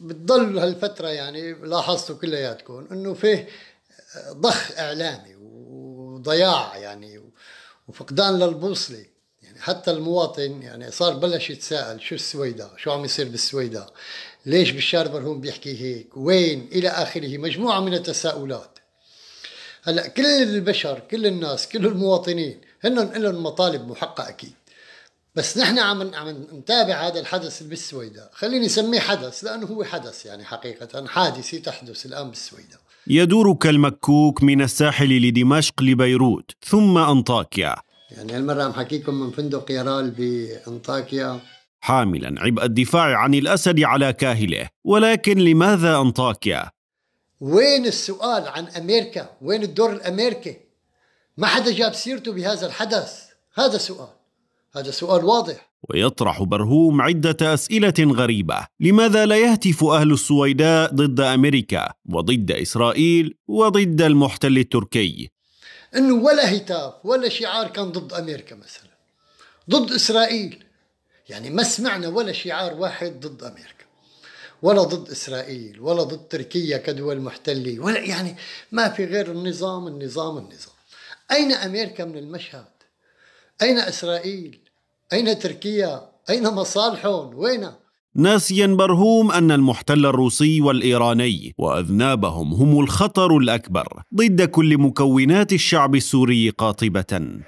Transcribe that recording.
بتضل هالفتره يعني لاحظتوا كلياتكم انه فيه ضخ اعلامي وضياع يعني وفقدان للبوصله يعني حتى المواطن يعني صار بلش يتساءل شو السويداء شو عم يصير بالسويداء ليش بشار برهون بيحكي هيك وين الى اخره مجموعه من التساؤلات هلا كل البشر كل الناس كل المواطنين هن لهم مطالب محققه اكيد بس نحن عم عم نتابع هذا الحدث بالسويداء خليني اسميه حدث لانه هو حدث يعني حقيقه حادثه تحدث الان بالسويداء يدور كالمكوك من الساحل لدمشق لبيروت ثم انطاكيا يعني هالمره عم حكيكم من فندق يرال بانطاكيا حاملا عبء الدفاع عن الاسد على كاهله ولكن لماذا انطاكيا وين السؤال عن امريكا وين الدور الامريكي ما حدا جاب سيرته بهذا الحدث هذا سؤال هذا سؤال واضح ويطرح برهوم عدة أسئلة غريبة لماذا لا يهتف أهل السويداء ضد أمريكا وضد إسرائيل وضد المحتل التركي أنه ولا هتاف ولا شعار كان ضد أمريكا مثلا ضد إسرائيل يعني ما سمعنا ولا شعار واحد ضد أمريكا ولا ضد إسرائيل ولا ضد تركيا كدول محتلة ولا يعني ما في غير النظام النظام النظام أين أمريكا من المشهد أين إسرائيل؟ أين تركيا؟ أين مصالحهم؟ وين؟ ناسيا برهوم ان المحتل الروسي والايراني واذنابهم هم الخطر الاكبر ضد كل مكونات الشعب السوري قاطبه